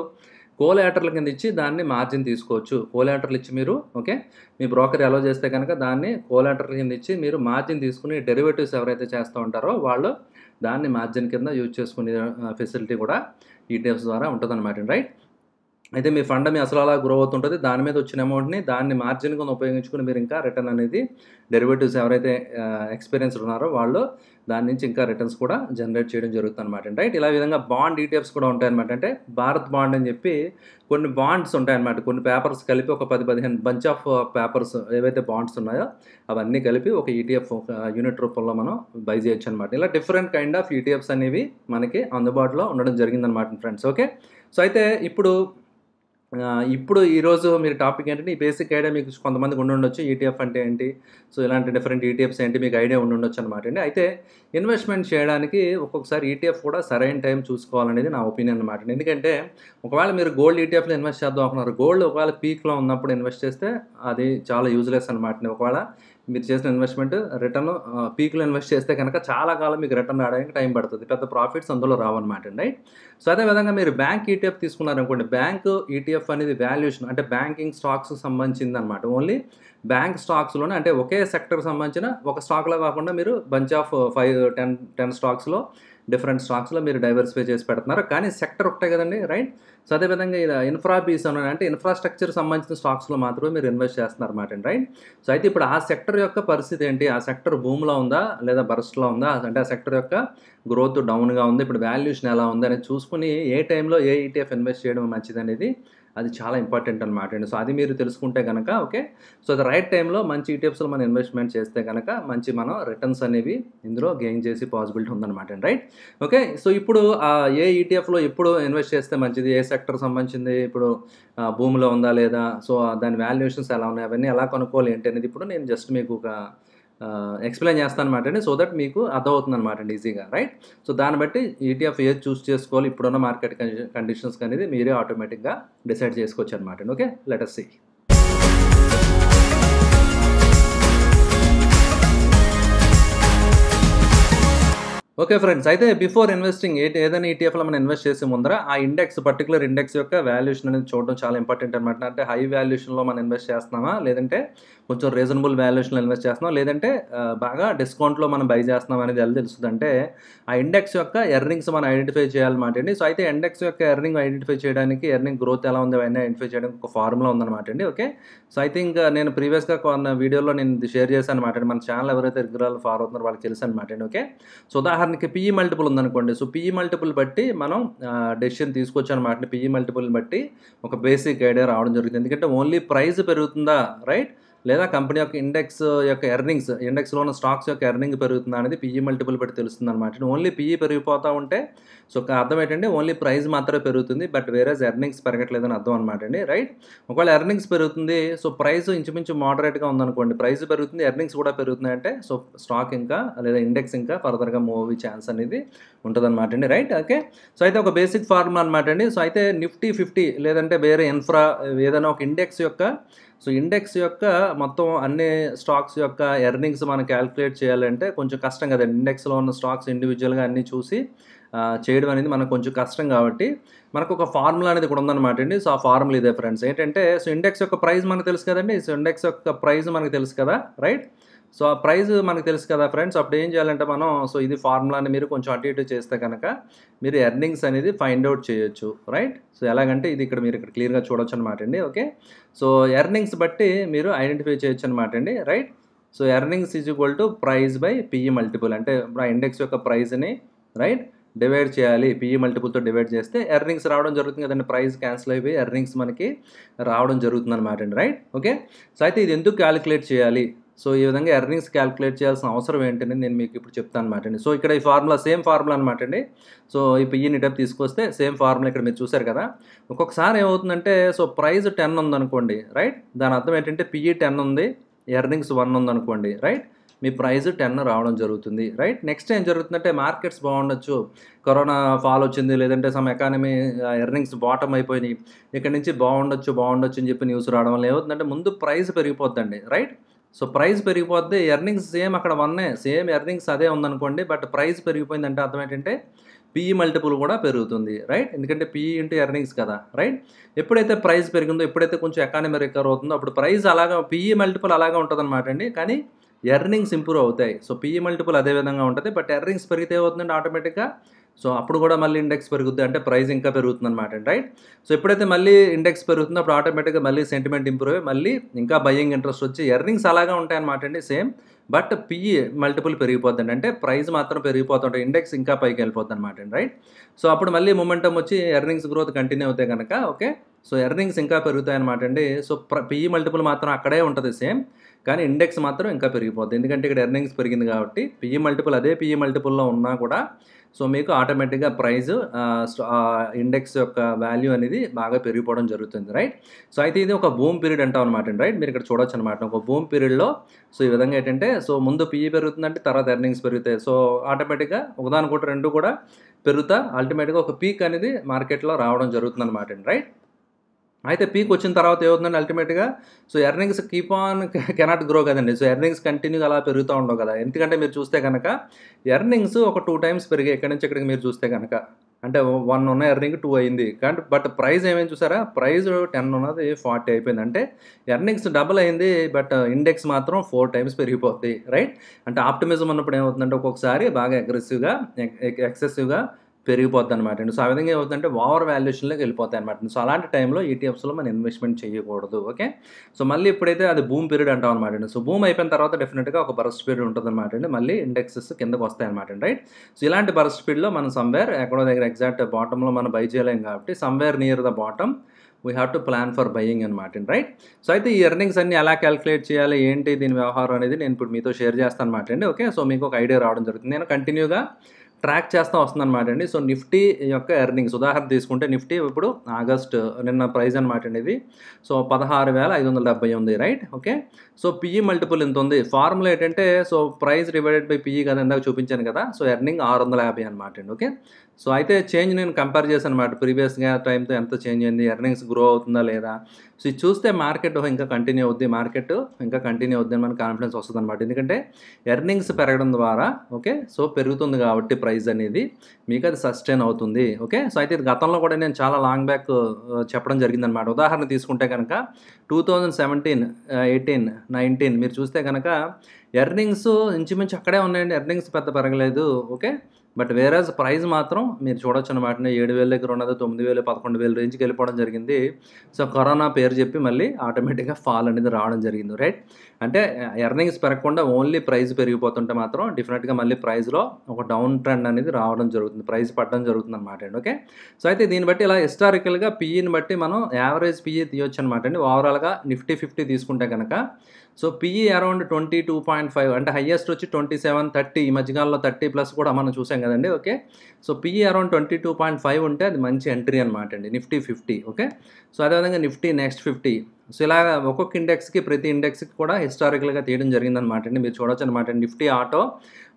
[SPEAKER 1] కోలాటర్ల కింద ఇచ్చి దాన్ని మార్జిన్ తీసుకోవచ్చు కోలాటర్లు ఇచ్చి మీరు ఓకే మీ బ్రోకర్ ఎలా చేస్తే కనుక దాన్ని కోలాటర్ల కింద ఇచ్చి మీరు మార్జిన్ తీసుకుని డెరివేటివ్స్ ఎవరైతే చేస్తూ ఉంటారో వాళ్ళు దాన్ని మార్జిన్ కింద యూజ్ చేసుకునే ఫెసిలిటీ uh, కూడా ఈటీఎఫ్స్ e ద్వారా ఉంటుందన్నమాట రైట్ అయితే మీ ఫండ్ మీ అసలు అలా గ్రో అవుతుంటుంది దాని మీద వచ్చిన అమౌంట్ని దాన్ని మార్జిన్ కింద ఉపయోగించుకుని మీరు ఇంకా రిటర్న్ అనేది డెరివేటివ్స్ ఎవరైతే ఎక్స్పీరియన్స్ ఉన్నారో వాళ్ళు దాని నుంచి ఇంకా రిటర్న్స్ కూడా జనరేట్ చేయడం జరుగుతుంది అనమాట రైట్ ఇలా విధంగా బాండ్ ఈటీఎఫ్స్ కూడా ఉంటాయన్నమాట అంటే భారత్ బాండ్ అని చెప్పి కొన్ని బాండ్స్ ఉంటాయన్నమాట కొన్ని పేపర్స్ కలిపి ఒక పది పదిహేను బంచ్ ఆఫ్ పేపర్స్ ఏవైతే బాండ్స్ ఉన్నాయో అవన్నీ కలిపి ఒక ఈటీఎఫ్ e ఒక యూనిట్ రూపంలో మనం బై చేయొచ్చు అనమాట ఇలా different kind of ETFs e అనేవి మనకి అందుబాటులో ఉండడం జరిగిందనమాట ఫ్రెండ్స్ ఓకే సో అయితే ఇప్పుడు ఇప్పుడు ఈరోజు మీరు టాపిక్ ఏంటంటే ఈ బేసిక్ ఐడియా మీకు కొంతమందికి ఉండొచ్చు ఈటీఎఫ్ e అంటే ఏంటి సో ఇలాంటి డిఫరెంట్ ఈటీఎఫ్స్ e ఏంటి మీకు ఐడియా ఉండొచ్చు అనమాట అండి అయితే ఇన్వెస్ట్మెంట్ చేయడానికి ఒక్కొక్కసారి ఈటీఎఫ్ e కూడా సరైన టైం చూసుకోవాలనేది నా ఒపీనియన్ అనమాట ఎందుకంటే ఒకవేళ మీరు గోల్డ్ ఈటీఎఫ్లో ఇన్వెస్ట్ చేద్దాం అనుకున్నారు గోల్డ్ ఒకవేళ పీక్లో ఉన్నప్పుడు ఇన్వెస్ట్ చేస్తే అది చాలా యూజ్లెస్ అనమాట ఒకవేళ మీరు చేసిన ఇన్వెస్ట్మెంట్ రిటర్న్ పీక్లో ఇన్వెస్ట్ చేస్తే కనుక చాలా కాలం మీకు రిటర్న్ రావడానికి టైం పడుతుంది పెద్ద ప్రాఫిట్స్ అందులో రావన్నమాట అండి రైట్ సో అదేవిధంగా మీరు బ్యాంక్ ఈటీఎఫ్ e తీసుకున్నారనుకోండి బ్యాంక్ ఈటీఎఫ్ e అనేది వాల్యుయేషన్ అంటే బ్యాంకింగ్ స్టాక్స్ సంబంధించింది అనమాట ఓన్లీ బ్యాంక్ స్టాక్స్లోనే అంటే ఒకే సెక్టర్కి సంబంధించిన ఒక స్టాక్లో కాకుండా మీరు bunch of five ten ten స్టాక్స్లో డిఫరెంట్ స్టాక్స్లో మీరు డైవర్సిఫై చేసి పెడుతున్నారు కానీ సెక్టర్ ఒకటే కదండి రైట్ సో అదేవిధంగా ఇలా ఇన్ఫ్రా బీస్ అని అంటే ఇన్ఫ్రాస్ట్రక్చర్ సంబంధించిన స్టాక్స్లో మాత్రమే మీరు ఇన్వెస్ట్ చేస్తున్నారు అండి రైట్ సో అయితే ఇప్పుడు ఆ సెక్టర్ యొక్క పరిస్థితి ఏంటి ఆ సెక్టర్ భూమిలో ఉందా లేదా బరస్ట్లో ఉందా అంటే ఆ సెక్టర్ యొక్క గ్రోత్ డౌన్గా ఉంది ఇప్పుడు వాల్యూషన్ ఎలా ఉంది అని చూసుకుని ఏ టైంలో ఏ ఈటీఎఫ్ e ఇన్వెస్ట్ చేయడం మంచిది అనేది అది చాలా ఇంపార్టెంట్ అనమాట అండి సో అది మీరు తెలుసుకుంటే కనుక ఓకే సో అది రైట్ టైంలో మంచి ఈటీఎఫ్స్లో e మనం ఇన్వెస్ట్మెంట్ చేస్తే కనుక మంచి మనం రిటర్న్స్ అనేవి ఇందులో గెయిన్ చేసి పాసిబిలిటీ ఉందన్నమాట అండి రైట్ ఓకే సో ఇప్పుడు ఏ ఈటీఎఫ్లో e ఎప్పుడు ఇన్వెస్ట్ చేస్తే మంచిది ఏ సెక్టర్ సంబంధించింది ఇప్పుడు భూమిలో ఉందా లేదా సో దాని వాల్యుయేషన్స్ ఎలా ఉన్నాయి అవన్నీ ఎలా కొనుక్కోవాలి ఏంటి అనేది ఇప్పుడు నేను జస్ట్ మీకు ఒక ఎక్స్ప్లెయిన్ చేస్తాను అనమాట అండి సో దట్ మీకు అర్థమవుతుంది అనమాట అండి ఈజీగా రైట్ సో దాన్ని బట్టి ఈటీఎఫ్ e ఏది చూస్ చేసుకోవాలి ఇప్పుడున్న మార్కెట్ కండిషన్స్ అనేది మీరే ఆటోమేటిక్గా డిసైడ్ చేసుకోవచ్చు అనమాట అండి okay let us see okay friends అయితే బిఫోర్ ఇన్వెస్టింగ్ ఏ ఏదైనా ఈటీఎఫ్లో e మనం ఇన్వెస్ట్ చేసే ముందర ఆ ఇండెక్స్ పర్టికులర్ ఇండెక్స్ యొక్క వాల్యూషన్ అనేది చూడడం చాలా ఇంపార్టెంట్ అనమాట అంటే హై వాల్యూషన్లో మనం ఇన్వెస్ట్ చేస్తున్నామా లేదంటే కొంచెం రీజనబుల్ వాల్యుయేషన్లో ఇన్వెస్ట్ చేస్తున్నాం లేదంటే బాగా డిస్కౌంట్లో మనం బై చేస్తున్నాం అనేది ఎలా తెలుస్తుంది అంటే ఆ ఇండెక్స్ యొక్క ఎర్నింగ్స్ మనం ఐడెంటిఫై చేయాలన్నమాట అండి సో అయితే ఇండెక్స్ యొక్క ఎర్నింగ్ ఐడెంటిఫై చేయడానికి ఎర్నింగ్ గ్రోత్ ఎలా ఉంది అవన్నీ ఐడెంటిఫై చేయడానికి ఒక ఫార్ములా ఉందన్నమాట అండి ఓకే సో ఐ థింక్ నేను ప్రీవియస్గా కొన్న వీడియోలో నేను ఇది షేర్ చేశాను అనమాట మన ఛానల్ ఎవరైతే రెగ్యులర్ ఫార్ అవుతున్నారో వాళ్ళకి తెలుసు అనమాట అండి ఓకే సో ఉదాహరణకి పిఈ మల్టిపుల్ e ఉందనుకోండి సో పిఈ మల్టిపుల్ బట్టి మనం డెసిషన్ తీసుకోవచ్చు అనమాట పిఈ మల్టిపుల్ని బట్టి ఒక బేసిక్ ఐడియా రావడం జరుగుతుంది ఎందుకంటే ఓన్లీ ప్రైస్ పెరుగుతుందా రైట్ లేదా కంపెనీ యొక్క ఇండెక్స్ యొక్క ఎర్నింగ్స్ ఇండెక్స్లో ఉన్న స్టాక్స్ యొక్క ఎర్నింగ్ పెరుగుతుందా అనేది పిఈ మల్టిపుల్ e పెట్టి తెలుస్తుంది అనమాట ఓన్లీ పిఈ e పెరిగిపోతూ ఉంటే సో అర్థం ఏంటంటే ఓన్లీ ప్రైస్ మాత్రమే పెరుగుతుంది బట్ వేరే ఎర్నింగ్స్ పెరగట్లేదని అర్థం అనమాట అండి రైట్ ఒకవేళ ఎర్నింగ్స్ పెరుగుతుంది సో ప్రైస్ ఇంచుమించు మోడరేట్గా ఉందనుకోండి ప్రైస్ పెరుగుతుంది ఎర్నింగ్స్ కూడా పెరుగుతున్నాయి అంటే సో స్టాక్ ఇంకా లేదా ఇండెక్స్ ఇంకా ఫర్దర్గా మూవ్ అయ్యే ఛాన్స్ అనేది ఉంటుందన్నమాట అండి రైట్ ఓకే సో అయితే ఒక బేసిక్ ఫార్ములా అనమాట అండి సో అయితే నిఫ్టీ ఫిఫ్టీ లేదంటే వేరే ఇన్ఫ్రా ఏదైనా ఒక ఇండెక్స్ యొక్క సో ఇండెక్స్ యొక్క మొత్తం అన్ని స్టాక్స్ యొక్క ఎర్నింగ్స్ మనం క్యాలిక్యులేట్ చేయాలంటే కొంచెం కష్టం కదండి ఇండెక్స్లో ఉన్న స్టాక్స్ ఇండివిజువల్గా అన్నీ చూసి చేయడం అనేది మనకు కొంచెం కష్టం కాబట్టి మనకు ఒక ఫార్ములా అనేది కూడా ఉందన్నమాట అండి సో ఆ ఫార్ములా ఇదే ఫ్రెండ్స్ ఏంటంటే సో ఇండెక్స్ యొక్క ప్రైస్ మనకు తెలుసు కదండి సో ఇండెక్స్ యొక్క ప్రైస్ మనకు తెలుసు కదా రైట్ సో ఆ ప్రైజ్ మనకు తెలుసు కదా ఫ్రెండ్స్ అప్పుడు ఏం చేయాలంటే మనం సో ఇది ఫార్ములాని మీరు కొంచెం అటు ఇటు చేస్తే కనుక మీరు ఎర్నింగ్స్ అనేది ఫైండ్ అవుట్ చేయొచ్చు రైట్ సో ఎలాగంటే ఇది ఇక్కడ మీరు ఇక్కడ క్లియర్గా చూడొచ్చు అనమాట అండి ఓకే సో ఎర్నింగ్స్ బట్టి మీరు ఐడెంటిఫై చేయొచ్చు అనమాట అండి right so earnings is equal to price by PE multiple అంటే ఇండెక్స్ యొక్క ప్రైజ్ని రైట్ డివైడ్ చేయాలి పిఈ మల్టిపుల్తో డివైడ్ చేస్తే ఎర్నింగ్స్ రావడం జరుగుతుంది కదండి ప్రైస్ క్యాన్సిల్ అయిపోయి ఎర్నింగ్స్ మనకి రావడం జరుగుతుంది అనమాట అండి రైట్ ఓకే సో అయితే ఇది ఎందుకు క్యాలిక్యులేట్ చేయాలి సో ఈ విధంగా ఎర్నింగ్స్ క్యాలిక్యులేట్ చేయాల్సిన అవసరం ఏంటని నేను మీకు ఇప్పుడు చెప్తాను అనమాట అండి సో ఇక్కడ ఈ ఫార్ములా సేమ్ ఫార్ములా అనమాట అండి సో ఈ పిఈని e టైప్ తీసుకొస్తే సేమ్ ఫార్ములా ఇక్కడ మీరు చూసారు కదా ఒక్కొక్కసారి ఏమవుతుందంటే సో ప్రైస్ టెన్ ఉందనుకోండి రైట్ దాని అర్థం ఏంటంటే పిఈ టెన్ e ఉంది ఎర్నింగ్స్ వన్ ఉందనుకోండి రైట్ మీ ప్రైస్ టెన్ రావడం జరుగుతుంది రైట్ నెక్స్ట్ ఏం జరుగుతుందంటే మార్కెట్స్ బాగుండొచ్చు కరోనా ఫాల్ వచ్చింది లేదంటే సమ్ ఎకానమీ ఎర్నింగ్స్ బాటమ్ అయిపోయినాయి ఇక్కడ నుంచి బాగుండొచ్చు బాగుండొచ్చు అని చెప్పి న్యూస్ రావడం వల్ల ఏమవుతుందంటే ముందు ప్రైస్ పెరిగిపోద్దండి రైట్ సో ప్రైస్ పెరిగిపోద్ది ఎర్నింగ్స్ సేమ్ అక్కడ వన్నే సేమ్ ఎర్నింగ్స్ అదే ఉందనుకోండి బట్ ప్రైస్ పెరిగిపోయిందంటే అర్థం ఏంటంటే పీఈ మల్టిపుల్ e కూడా పెరుగుతుంది రైట్ ఎందుకంటే పీఈ ఇంటూ e ఎర్నింగ్స్ కదా రైట్ ఎప్పుడైతే ప్రైస్ పెరిగిందో ఎప్పుడైతే కొంచెం ఎకానమీ రికవర్ అవుతుందో అప్పుడు ప్రైస్ అలాగా పీఈ మల్టిపుల్ e అలాగే ఉంటుందన్నమాట అండి కానీ ఎర్నింగ్స్ ఇంప్రూవ్ అవుతాయి సో పిఈ మల్టిపుల్ e అదే విధంగా ఉంటుంది బట్ ఎర్నింగ్స్ పెరిగితే అవుతుందండి ఆటోమేటిక్గా సో అప్పుడు కూడా మళ్ళీ ఇండెక్స్ పెరుగుద్ది అంటే ప్రైస్ ఇంకా పెరుగుతుంది అనమాట రైట్ సో ఎప్పుడైతే మళ్ళీ ఇండెక్స్ పెరుగుతుందో అప్పుడు ఆటోమేటిక్గా మళ్ళీ సెంటిమెంట్ ఇంప్రూవ్ అయ్యి మళ్ళీ ఇంకా బయ్యింగ్ ఇంట్రెస్ట్ వచ్చి ఎర్నింగ్స్ అలాగే ఉంటాయన్నమాట అండి same but PE multiple e పెరిగిపోతుంది అంటే ప్రైస్ మాత్రం పెరిగిపోతుంటాయి ఇండెక్స్ ఇంకా పైకి వెళ్ళిపోతుంది అనమాట అండి రైట్ సో అప్పుడు మళ్ళీ మొమెంటం వచ్చి ఎర్నింగ్స్ గ్రోత్ కంటిన్యూ అవుతాయి కనుక ఓకే సో ఎర్నింగ్స్ ఇంకా పెరుగుతాయి అనమాట అండి సో పిఈ మల్టిపుల్ e మాత్రం అక్కడే ఉంటుంది సేమ్ కానీ ఇండెక్స్ మాత్రం ఇంకా పెరిగిపోద్ది ఎందుకంటే ఇక్కడ ఎర్నింగ్స్ పెరిగింది కాబట్టి పిఈ మల్టిపుల్ e అదే పిఈ మల్టిపుల్లో e ఉన్నా కూడా సో మీకు ఆటోమేటిక్గా ప్రైజ్ ఇండెక్స్ యొక్క వాల్యూ అనేది బాగా పెరిగిపోవడం జరుగుతుంది రైట్ సో అయితే ఇది ఒక భూమి పీరియడ్ అంటాం అనమాట రైట్ మీరు ఇక్కడ చూడొచ్చు అనమాట ఒక భూమి పీరియడ్లో సో ఈ విధంగా ఏంటంటే సో ముందు పిఈ e పెరుగుతుందంటే తర్వాత ఎర్నింగ్స్ పెరుగుతాయి సో ఆటోమేటిక్గా ఒకదానికొకటి రెండు కూడా పెరుగుతా అల్టిమేట్గా ఒక పీక్ అనేది మార్కెట్లో రావడం జరుగుతుంది అనమాట రైట్ అయితే పీక్ వచ్చిన తర్వాత ఏమవుతుందండి అల్టిమేట్గా so earnings keep on cannot grow కదండి సో ఎర్నింగ్స్ కంటిన్యూగా అలా పెరుగుతూ ఉండవు కదా ఎందుకంటే మీరు చూస్తే కనుక ఎర్నింగ్స్ ఒక టూ టైమ్స్ పెరిగాయి ఎక్కడి నుంచి ఇక్కడికి మీరు చూస్తే కనుక అంటే వన్ ఉన్న ఎర్నింగ్ టూ అయింది కానీ బట్ ప్రైస్ ఏమేమి చూసారా ప్రైస్ టెన్ ఉన్నది ఫార్టీ అయిపోయింది అంటే ఎర్నింగ్స్ డబుల్ అయింది బట్ ఇండెక్స్ మాత్రం ఫోర్ టైమ్స్ పెరిగిపోతుంది రైట్ అంటే ఆప్టిమిజం ఉన్నప్పుడు ఏమవుతుందంటే ఒక్కొక్కసారి బాగా అగ్రెసివ్గా ఎక్సెసివ్గా పెరిగిపోద్ది అనమాట సో ఆ విధంగా ఏమవుతుందంటే ఓవర్ వాల్యుయేషన్లోకి వెళ్ళిపోతాయి అనమాట సో అలాంటి టైంలో ఈటీఎఫ్స్లో e మనం ఇన్వెస్ట్మెంట్ చేయకూడదు ఓకే సో మళ్ళీ ఇప్పుడైతే అది భూమి పీరియడ్ అంటాం అనమాట అండి సో భూమి అయిపోయిన తర్వాత డెఫినెట్గా ఒక బరస్ట్ పీరియడ్ ఉంటుంది అనమాట అండి మళ్ళీ ఇండెక్సెస్ కిందకు వస్తాయి అనమాట రైట్ సో ఇలాంటి బరస్ట్ స్పీడ్లో మనం సమ్వేర్ ఎక్కడో దగ్గర ఎగ్జాక్ట్ బాటంలో మనం బై చేయలేం కాబట్టి somewhere near the bottom we have to plan for buying అనమాట రైట్ సో అయితే ఈ ఎర్నింగ్స్ అన్ని ఎలా క్యాలిక్యులేట్ చేయాలి ఏంటి దీని వ్యవహారం అనేది నేను ఇప్పుడు మీతో షేర్ చేస్తాను అనమాట అండి ఓకే సో మీకు ఒక ఐడియా రావడం జరుగుతుంది నేను కంటిన్యూగా ట్రాక్ చేస్తూ వస్తుంది అనమాట అండి సో నిఫ్టీ యొక్క ఎర్నింగ్స్ ఉదాహరణ తీసుకుంటే నిఫ్టీ ఇప్పుడు ఆగస్ట్ నిన్న ప్రైస్ అనమాట అండి ఇది సో పదహారు వేల ఐదు వందల డెబ్బై ఉంది right okay so PE multiple ఎంత ఉంది ఫార్ములా ఏంటంటే so price divided by PE కదా ఇందాక చూపించాను కదా సో ఎర్నింగ్ ఆరు వందల యాభై అనమాట అండి ఓకే సో అయితే చేంజ్ నేను కంపేర్ చేశాను అనమాట ప్రీవియస్గా టైంతో ఎంత చేంజ్ అయింది ఎర్నింగ్స్ గ్రో అవుతుందా లేదా సో ఇది చూస్తే మార్కెట్ ఇంకా కంటిన్యూ అవుద్ది మార్కెట్ ఇంకా కంటిన్యూ అవుద్ది అని మనకు కాన్ఫిడెన్స్ వస్తుంది అనమాట ఎందుకంటే ఎర్నింగ్స్ పెరగడం ద్వారా ఓకే సో పెరుగుతుంది కాబట్టి ప్రైస్ ప్రైజ్ అనేది మీకు అది సస్టైన్ అవుతుంది ఓకే సో అయితే ఇది గతంలో కూడా నేను చాలా లాంగ్ బ్యాక్ uh, చెప్పడం జరిగిందనమాట ఉదాహరణ తీసుకుంటే కనుక two thousand seventeen eighteen nineteen మీరు చూస్తే కనుక ఎర్నింగ్స్ ఇంచుమించు అక్కడే ఉన్నాయండి ఎర్నింగ్స్ పెద్ద పెరగలేదు ఓకే బట్ వేరాజ్ ప్రైజ్ మాత్రం మీరు చూడొచ్చు అనమాట ఏడు వేల దగ్గర ఉన్నది తొమ్మిది వేలు పదకొండు వేల రేంజ్కి వెళ్ళిపోవడం జరిగింది సో కరోనా పేరు చెప్పి మళ్ళీ ఆటోమేటిక్గా ఫాల్ అనేది రావడం జరిగింది రైట్ అంటే ఎర్నింగ్స్ పెరగకుండా ఓన్లీ ప్రైస్ పెరిగిపోతుంటే మాత్రం డెఫినెట్గా మళ్ళీ ప్రైస్లో ఒక డౌన్ ట్రెండ్ అనేది రావడం జరుగుతుంది ప్రైస్ పడడం జరుగుతుంది అనమాట అండి ఓకే సో అయితే దీన్ని బట్టి ఇలా హిస్టారికల్గా పీఈని e బట్టి మనం యావరేజ్ పీఈ e తీయొచ్చు అనమాట అండి ఓవరాల్గా నిఫ్టీ ఫిఫ్టీ తీసుకుంటే కనుక so PE around twenty two point five అంటే హయ్యెస్ట్ వచ్చి ట్వంటీ సెవెన్ థర్టీ ఈ మధ్యకాలంలో థర్టీ ప్లస్ కూడా మనం చూసాం కదండి okay so PE around twenty two point five ఉంటే అది మంచి ఎంట్రీ అనమాట అండి నిఫ్టీ ఫిఫ్టీ ఓకే సో అదేవిధంగా నిఫ్టీ నెక్స్ట్ ఫిఫ్టీ సో ఇలా ఒక్కొక్క ఇండెక్స్కి ప్రతి ఇండెక్స్కి కూడా హిస్టారికల్గా తీయడం జరిగిందనమాట అండి మీరు చూడొచ్చు అనమాట నిఫ్టీ ఆటో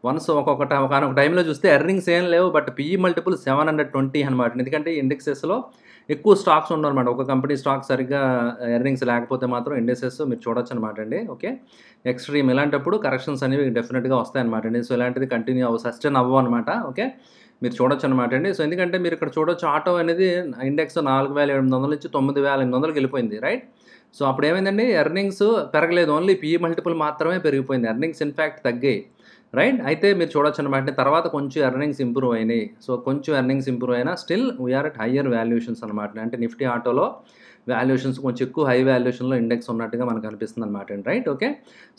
[SPEAKER 1] వన్స్ ఒక్కొక్క ఒకనొక టైంలో చూస్తే ఎర్నింగ్స్ ఏం లేవు but PE multiple seven hundred twenty అనమాట ఎందుకంటే ఇండెక్సెస్లో ఎక్కువ స్టాక్స్ అనమాట ఒక కంపెనీ స్టాక్ సరిగ్గా ఎర్నింగ్స్ uh, లేకపోతే మాత్రం ఇండెసెస్ మీరు చూడొచ్చు అనమాట అండి ఓకే ఎక్స్ట్రీమ్ ఇలాంటప్పుడు కరెక్షన్స్ అనేవి డెఫినెట్గా వస్తాయన్నమాట అండి సో ఇలాంటిది కంటిన్యూ అవ్వ సస్టైన్ అవ్వ అనమాట ఓకే మీరు చూడొచ్చు అనమాట అండి సో ఎందుకంటే మీరు ఇక్కడ చూడొచ్చు ఆటో అనేది ఇండెక్స్ నాలుగు వేల ఎనిమిది వందల నుంచి తొమ్మిది వేల ఎనిమిది వందలకి వెళ్ళిపోయింది రైట్ సో అప్పుడు ఏమైందండి ఎర్నింగ్స్ పెరగలేదు ఓన్లీ పీఈ మల్టిపుల్ మాత్రమే పెరిగిపోయింది ఎర్నింగ్స్ ఇన్ఫ్యాక్ట్ తగ్గాయి రైట్ అయితే మీరు చూడొచ్చు అనమాట తర్వాత కొంచెం ఎర్నింగ్స్ ఇంప్రూవ్ అయినాయి సో కొంచెం ఎర్నింగ్స్ ఇంప్రూవ్ అయినా still we are at higher valuations అనమాట అంటే నిఫ్టీ ఆటోలో వాల్యుయేషన్స్ కొంచెం ఎక్కువ హై వాల్యుయేషన్లో ఇండెక్స్ ఉన్నట్టుగా మనకు అనిపిస్తుంది అనమాట రైట్ ఓకే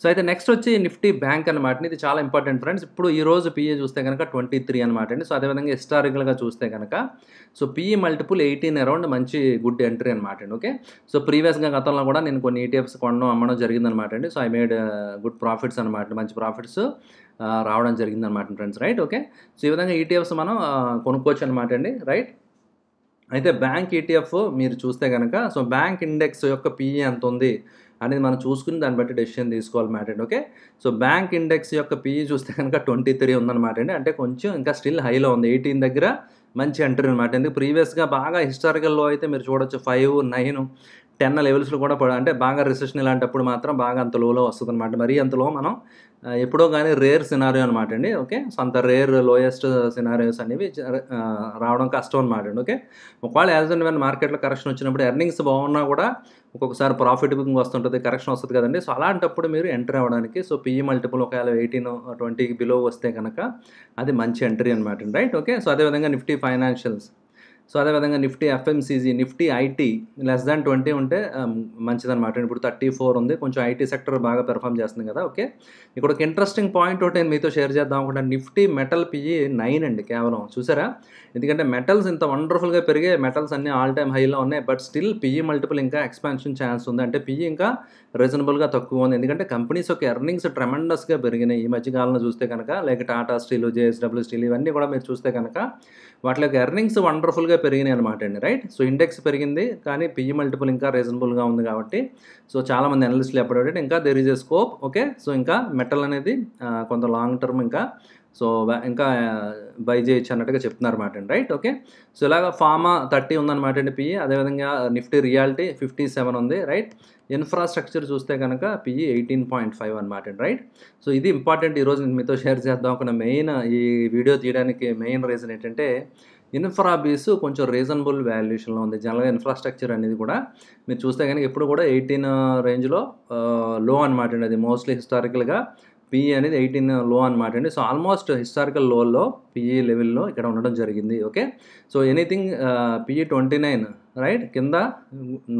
[SPEAKER 1] సో అయితే నెక్స్ట్ వచ్చి నిఫ్టీ బ్యాంక్ అనమాట ఇది చాలా ఇంపార్టెంట్ ఫ్రెండ్స్ ఇప్పుడు ఈ రోజు పిఏ e చూస్తే కనుక ట్వంటీ త్రీ అనమాట అండి సో అదేవిధంగా హిస్టారికల్గా చూస్తే కనుక so PE multiple eighteen around మంచి గుడ్ ఎంట్రీ అనమాట అండి ఓకే సో ప్రీవియస్గా గతంలో కూడా నేను కొన్ని ఈటీఎఫ్స్ e కొనడం అమ్మడం జరిగిందనమాట అండి so I made good profits అనమాట మంచి ప్రాఫిట్స్ రావడం జరిగింది అనమాట ఫ్రెండ్స్ రైట్ ఓకే సో ఈ విధంగా ఈటీఎఫ్స్ e మనం కొనుక్కోవచ్చు అనమాట అండి రైట్ అయితే బ్యాంక్ ఈటీఎఫ్ e మీరు చూస్తే కనుక సో బ్యాంక్ ఇండెక్స్ యొక్క పిఈ e ఎంత ఉంది అనేది మనం చూసుకుని దాన్ని బట్టి డెసిషన్ తీసుకోవాలి అండి ఓకే సో బ్యాంక్ ఇండెక్స్ యొక్క పిఈ చూస్తే కనుక ట్వంటీ త్రీ ఉందన్నమాట అండి అంటే కొంచెం ఇంకా స్టిల్ హైలో ఉంది ఎయిటీన్ దగ్గర మంచి ఎంట్రీ అనమాట ఎందుకు ప్రీవియస్గా బాగా హిస్టారికల్లో అయితే మీరు చూడొచ్చు ఫైవ్ నైన్ టెన్ లెవెల్స్లో కూడా పడ అంటే బాగా రిసెషన్ ఇలాంటప్పుడు మాత్రం బాగా అంత లోలో వస్తుంది అనమాట మరీ అంత లో మనం ఎప్పుడో కానీ రేర్ సినారియో అనమాట అండి ఓకే సో అంత రేర్ లోయెస్ట్ సినారియోస్ అనేవి రావడం కష్టం అనమాట అండి ఓకే ఒకవేళ యాజ్ అండ్ వెన్ మార్కెట్లో కరెక్షన్ వచ్చినప్పుడు ఎర్నింగ్స్ బాగున్నా కూడా ఒక్కొక్కసారి ప్రాఫిట్ బుకింగ్ వస్తుంటుంది కరెక్షన్ వస్తుంది కదండి సో అలాంటప్పుడు మీరు ఎంటర్ అవ్వడానికి సో పిఈ మల్టిపుల్ e ఒకవేళ ఎయిటీన్ ట్వంటీకి బిలో వస్తే కనుక అది మంచి ఎంట్రీ అనమాట రైట్ ఓకే సో అదేవిధంగా నిఫ్టీ ఫైనాన్షియల్స్ సో అదేవిధంగా Nifty FMCG Nifty IT less than twenty ఉంటే మంచిదన్నమాట ఇప్పుడు థర్టీ ఫోర్ ఉంది కొంచెం ఐటీ సెక్టర్ బాగా పెర్ఫామ్ చేస్తుంది కదా ఓకే ఇక్కడ ఒక ఇంట్రెస్టింగ్ పాయింట్ ఒకటి నేను మీతో షేర్ చేద్దాం అనుకుంటే నిఫ్టీ మెటల్ పిఈ నైన్ అండి కేవలం చూసారా ఎందుకంటే మెటల్స్ ఇంత వండర్ఫుల్గా పెరిగే మెటల్స్ అన్ని ఆల్ టైమ్ హైలో ఉన్నాయి బట్ స్టిల్ పిఈ మల్టిపుల్ ఇంకా ఎక్స్పాన్షన్ ఛాన్స్ ఉంది అంటే పిఈ ఇంకా రీజనబుల్గా తక్కువ ఉంది ఎందుకంటే కంపెనీస్ యొక్క ఎర్నింగ్స్ ట్రెమెండస్గా పెరిగినాయి ఈ మధ్య కాలంలో చూస్తే కనుక like Tata Steel JSW Steel ఇవన్నీ కూడా మీరు చూస్తే కనుక వాటి యొక్క ఎర్నింగ్స్ వండర్ఫుల్గా గా పెరిగినాయి అనమాట అండి రైట్ సో ఇండెక్స్ పెరిగింది కానీ పిఈ మల్టిపుల్ e ఇంకా రీజనబుల్గా ఉంది కాబట్టి సో చాలామంది అనలిస్టులు ఎప్పుడైతే ఇంకా there is a scope okay so ఇంకా మెటల్ అనేది కొంత లాంగ్ టర్మ్ ఇంకా సో ఇంకా బై చేయొచ్చు అన్నట్టుగా చెప్తున్నారు అనమాట అండి రైట్ ఓకే సో ఇలాగ ఫార్మా థర్టీ ఉందన్నమాట అండి పిఈ e, అదేవిధంగా నిఫ్టీ రియాలిటీ ఫిఫ్టీ సెవెన్ ఉంది రైట్ ఇన్ఫ్రాస్ట్రక్చర్ చూస్తే కనుక పిఈ ఎయిటీన్ పాయింట్ ఫైవ్ అనమాట అండి రైట్ సో ఇది ఇంపార్టెంట్ ఈరోజు నేను మీతో షేర్ చేద్దాం అనుకున్న మెయిన్ ఈ వీడియో తీయడానికి మెయిన్ రీజన్ ఏంటంటే ఇన్ఫ్రా బీస్ కొంచెం రీజనబుల్ వాల్యుయేషన్లో ఉంది జనరల్గా ఇన్ఫ్రాస్ట్రక్చర్ అనేది కూడా మీరు చూస్తే కనుక ఇప్పుడు కూడా ఎయిటీన్ రేంజ్లో లో అనమాట అండి అది మోస్ట్లీ హిస్టారికల్గా పిఈ అనేది ఎయిటీన్ లో అనమాట అండి సో ఆల్మోస్ట్ హిస్టారికల్ లోల్లో పిఈ లెవెల్లో ఇక్కడ ఉండడం జరిగింది okay so anything PE twenty nine right కింద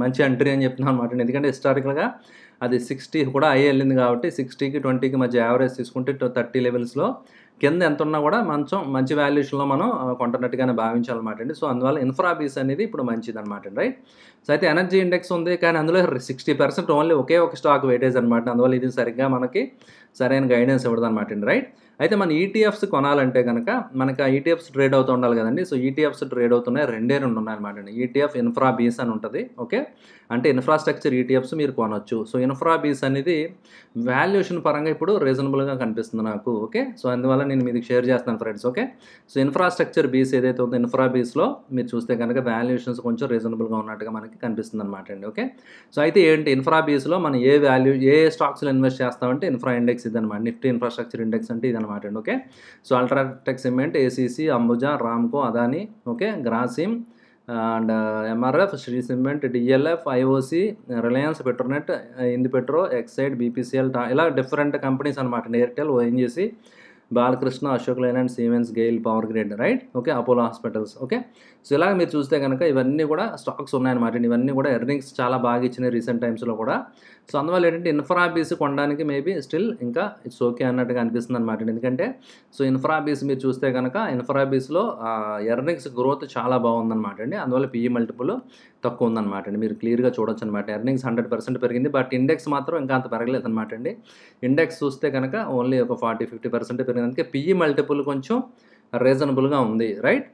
[SPEAKER 1] మంచి ఎంట్రీ అని చెప్తున్నాను అనమాట అండి ఎందుకంటే హిస్టారికల్గా అది సిక్స్టీ కూడా అయ్యి వెళ్ళింది కాబట్టి సిక్స్టీకి ట్వంటీకి మధ్య యావరేజ్ తీసుకుంటే థర్టీ లెవెల్స్లో కింద ఎంత ఉన్నా కూడా మంచం మంచి వాల్యుయేషన్లో మనం కొంటున్నట్టుగానే భావించాలన్నమాట అండి సో అందువల్ల ఇన్ఫ్రా బీస్ అనేది ఇప్పుడు మంచిది అనమాట అండి రైట్ సో అయితే ఎనర్జీ ఇండెక్స్ ఉంది కానీ అందులో సిక్స్టీ పర్సెంట్ ఓన్లీ ఒకే ఒక స్టాక్ వెయిటేజ్ అనమాట అందువల్ల ఇది సరిగ్గా మనకి సరైన గైడెన్స్ ఇవ్వదు అనమాట అండి రైట్ అయితే మన ఈటీఎఫ్స్ e కొనాలంటే కనుక మనకి ఆ ఈటీఎఫ్స్ e ట్రేడ్ అవుతూ ఉండాలి కదండి సో ఈటీఎఫ్స్ e ట్రేడ్ అవుతున్నాయి రెండే రెండు ఉన్నాయన్నమాట అండి ఈటీఎఫ్ ఇన్ఫ్రా బీస్ అని ఉంటుంది ఓకే అంటే ఇన్ఫ్రాస్ట్రక్చర్ ఈటీఎఫ్స్ e మీరు కొనొచ్చు సో ఇన్ఫ్రా బీస్ అనేది వాల్యుయేషన్ పరంగా ఇప్పుడు రీజనబుల్గా కనిపిస్తుంది నాకు ఓకే సో అందువల్ల నేను మీకు షేర్ చేస్తాను ఫ్రెండ్స్ ఓకే సో ఇన్ఫ్రాస్ట్రక్చర్ బీస్ ఏదైతే ఉందో ఇన్ఫ్రా బీస్లో మీరు చూస్తే కనుక వాల్యుయేషన్స్ కొంచెం రీజనబుల్గా ఉన్నట్టుగా మనకి కనిపిస్తుంది అనమాట అండి ఓకే సో అయితే ఏంటి ఇన్ఫ్రా బీస్లో మనం ఏ వాల్యూ ఏ స్టాక్స్లో ఇన్వెస్ట్ చేస్తామంటే ఇన్ఫ్రా ఇండెక్స్ ఇదనమాట నిఫ్టీ ఇన్ఫ్రాస్ట్రక్చర్ ఇండెక్స్ అంటే ఇదనమాట అండి okay so UltraTech Cement ACC Ambuja Ramco Adani okay Grasim and MRF, Sri Cement, DLF, IOC, Reliance, Petronet, Indipetro, Excite, BPCL, ఇలా డిఫరెంట్ కంపెనీస్ అనమాట Airtel ONGC Balakrishna Ashok Leyland and Siemens GAIL Power Grid right okay Apollo Hospitals okay so ఇలాగ మీరు చూస్తే కనుక ఇవన్నీ కూడా stocks ఉన్నాయన్నమాట ఇవన్నీ కూడా ఎర్నింగ్స్ చాలా బాగా ఇచ్చినాయి రీసెంట్ టైమ్స్లో కూడా సో అందువల్ల ఏంటంటే ఇన్ఫ్రాబీస్ కొనడానికి మేబీ స్టిల్ ఇంకా ఇట్స్ ఓకే అన్నట్టుగా అనిపిస్తుంది అనమాట ఎందుకంటే సో ఇన్ఫ్రాబీస్ మీరు చూస్తే కనుక ఇన్ఫ్రాబీస్లో ఎర్నింగ్స్ గ్రోత్ చాలా బాగుందన్నమాట అండి అందువల్ల పిఈ మల్టిపుల్ తక్కువ ఉందన్నమాట అండి మీరు క్లియర్గా చూడొచ్చు అనమాట ఎర్నింగ్స్ హండ్రెడ్ పర్సెంట్ పెరిగింది బట్ ఇండెక్స్ మాత్రం ఇంకా అంత పెరగలేదు అనమాట అండి ఇండెక్స్ చూస్తే కనుక ఓన్లీ ఒక ఫార్టీ ఫిఫ్టీ పర్సెంట్ పెరిగినందుకే పిఈ మల్టిపుల్ కొంచెం రీజనబుల్గా ఉంది రైట్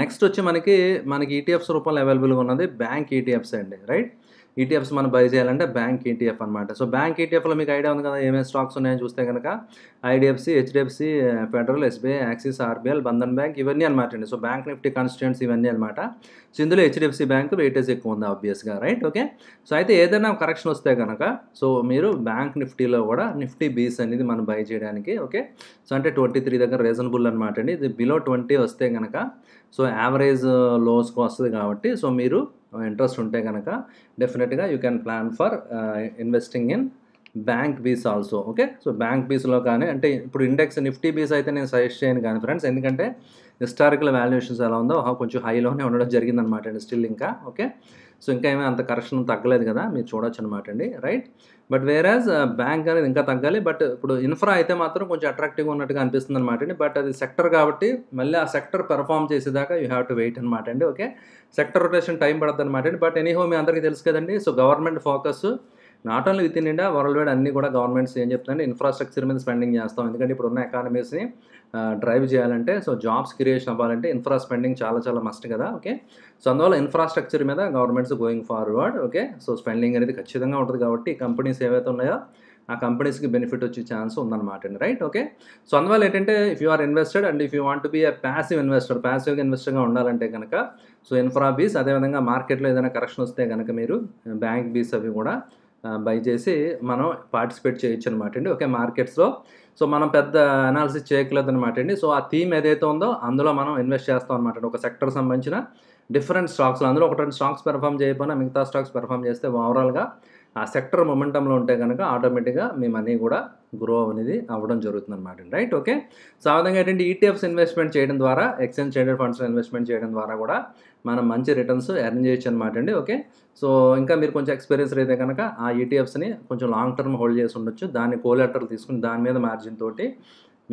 [SPEAKER 1] నెక్స్ట్ వచ్చి మనకి మనకి ఈటీఎఫ్స్ e రూపంలో అవైలబుల్గా ఉన్నది బ్యాంక్ ఈటీఎఫ్స్ e అండి రైట్ ఈటీఎఫ్స్ e మనం బై చేయాలంటే బ్యాంక్ ఈటీఎఫ్ అనమాట సో బ్యాంక్ ఈటీఎఫ్లో మీకు ఐడియా ఉంది కదా ఏమేమి స్టాక్స్ ఉన్నాయని చూస్తే కనుక IDFC HDFC Federal SBI Axis RBL Bandhan bank ఇవన్నీ అనమాట అండి సో బ్యాంక్ నిఫ్టీ కాన్స్టిట్యూన్స్ ఇవన్నీ అనమాట సో ఇందులో హెచ్డిఎఫ్సి బ్యాంకు వెయిటేజ్ ఎక్కువ ఉంది ఆబ్వియస్గా రైట్ ఓకే సో అయితే ఏదైనా కరెక్షన్ వస్తే కనుక సో మీరు బ్యాంక్ నిఫ్టీలో కూడా నిఫ్టీ బీస్ అనేది మనం బై చేయడానికి ఓకే సో అంటే ట్వంటీ త్రీ దగ్గర రీజనబుల్ అనమాట అండి ఇది బిలో ట్వంటీ వస్తే కనుక సో యావరేజ్ లోస్కి వస్తుంది కాబట్టి సో మీరు ఇంట్రెస్ట్ ఉంటే కనుక డెఫినెట్గా you can plan for investing in bank BeES also okay so bank బీస్లో కానీ అంటే ఇప్పుడు ఇండెక్స్ నిఫ్టీ బీస్ అయితే నేను సజెస్ట్ చేయను కానీ ఫ్రెండ్స్ ఎందుకంటే హిస్టారికల్ వాల్యుయేషన్స్ ఎలా ఉందో కొంచెం హైలోనే ఉండడం జరిగిందనమాట అండి స్టిల్ ఇంకా ఓకే సో ఇంకా ఏమైనా అంత కరెక్షన్ తగ్గలేదు కదా మీరు చూడొచ్చు అనమాట అండి రైట్ బట్ వేరాజ్ బ్యాంక్ అనేది ఇంకా తగ్గాలి బట్ ఇప్పుడు ఇన్ఫ్రా అయితే మాత్రం కొంచెం అట్రాక్టివ్గా ఉన్నట్టుగా అనిపిస్తుంది అనమాట అండి బట్ అది సెక్టర్ కాబట్టి మళ్ళీ ఆ సెక్టర్ పెర్ఫామ్ చేసేదాకా యూ హ్యావ్ టు వెయిట్ అనమాట అండి ఓకే సెక్టర్ రొటేషన్ టైం పడుతుంది అనమాట అండి బట్ ఎనీహో మీ అందరికీ తెలుసు కదండి so government focus not only with in India world wide అన్ని కూడా గవర్నమెంట్స్ ఏం చెప్తుందంటే ఇన్ఫ్రాస్ట్రక్చర్ మీద స్పెండింగ్ చేస్తాం ఎందుకంటే ఇప్పుడు ఉన్న ఎకానమీస్ని డ్రైవ్ చేయాలంటే సో జాబ్స్ క్రియేషన్ అవ్వాలంటే ఇన్ఫ్రా స్పెండింగ్ చాలా చాలా మస్ట్ కదా ఓకే సో అందువల్ల ఇన్ఫ్రాస్ట్రక్చర్ మీద governments going forward okay so spending అనేది ఖచ్చితంగా ఉంటుంది కాబట్టి కంపెనీస్ ఏవైతే ఉన్నాయో ఆ కంపెనీస్కి బెనిఫిట్ వచ్చే ఛాన్స్ ఉందన్నమాట అండి రైట్ ఓకే సో అందువల్ల ఏంటంటే if you are invested and if you want be a passive investor passive ఇన్వెస్టర్గా ఉండాలంటే కనుక సో ఇన్ఫ్రా బీస్ అదేవిధంగా మార్కెట్లో ఏదైనా కరెక్షన్ వస్తే కనుక మీరు బ్యాంక్ బీస్ అవి కూడా బై చేసి మనం పార్టిసిపేట్ చేయొచ్చు అనమాట అండి ఓకే మార్కెట్స్లో సో మనం పెద్ద అనాలిసిస్ చేయట్లేదు అనమాట అండి సో ఆ థీమ్ ఏదైతే ఉందో అందులో మనం ఇన్వెస్ట్ చేస్తాం అనమాట ఒక సెక్టర్ సంబంధించిన డిఫరెంట్ స్టాక్స్లో అందులో ఒక రెండు స్టాక్స్ పెర్ఫామ్ చేయకపోయినా మిగతా స్టాక్స్ పెర్ఫామ్ చేస్తే ఓవరాల్గా ఆ సెక్టర్ మొమెంటంలో ఉంటే కనుక ఆటోమేటిక్గా మీ మనీ కూడా గ్రో అనేది అవ్వడం జరుగుతుంది అనమాట రైట్ ఓకే సో ఆ విధంగా ఏంటంటే ఈటీఎఫ్స్ e ఇన్వెస్ట్మెంట్ చేయడం ద్వారా ఎక్స్చేంజ్ ట్రేడెడ్ ఫండ్స్లో ఇన్వెస్ట్మెంట్ చేయడం ద్వారా కూడా మనం మంచి రిటర్న్స్ ఎర్న్ చేయొచ్చు అనమాట అండి ఓకే సో ఇంకా మీరు కొంచెం ఎక్స్పీరియన్స్ అయితే కనుక ఆ ఈటీఎఫ్స్ని e కొంచెం లాంగ్ టర్మ్ హోల్డ్ చేసి ఉండొచ్చు దాన్ని కోలెటర్ తీసుకుని దాని మీద మార్జిన్ తోటి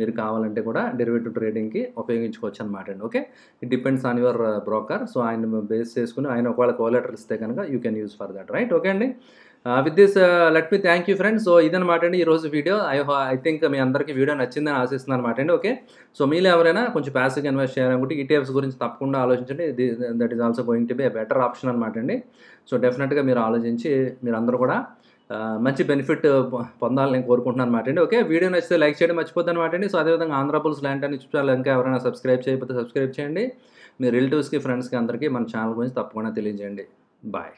[SPEAKER 1] మీరు కావాలంటే కూడా డెరివేటివ్ ట్రేడింగ్కి ఉపయోగించుకోవచ్చు అనమాట అండి okay it depends on your broker so ఆయన బేస్ చేసుకుని ఆయన ఒకవేళ కోలెటర్ ఇస్తే కనుక you can use for that right okay అండి with this let me thank you friends so ఇదనమాట అండి ఈరోజు వీడియో ఐ ఐ థింక్ మీ అందరికీ వీడియో నచ్చిందని ఆశిస్తున్నాను అనమాట అండి ఓకే సో మీలో ఎవరైనా కొంచెం ప్యాసివ్గా ఇన్వెస్ట్ చేయాలనుకుంటే ఈటీఎఫ్స్ e గురించి తప్పకుండా ఆలోచించండి that is also going to be better option అనమాట అండి సో డెఫినెట్గా మీరు ఆలోచించి మీరు అందరూ కూడా uh, మంచి బెనిఫిట్ uh, పొందాలని నేను కోరుకుంటున్నాను అనమాట అండి ఓకే వీడియో నచ్చితే లైక్ చేయడం మర్చిపోద్దు అనమాట అండి సో అదేవిధంగా ఆంధ్రపుల్స్ ల్యాండ్ అని చూపించాలి ఇంకా ఎవరైనా సబ్స్క్రైబ్ చేయకపోతే సబ్స్క్రైబ్ చేయండి మీ రిలేటివ్స్కి ఫ్రెండ్స్కి అందరికీ మన ఛానల్ గురించి తప్పకుండా తెలియజేయండి బాయ్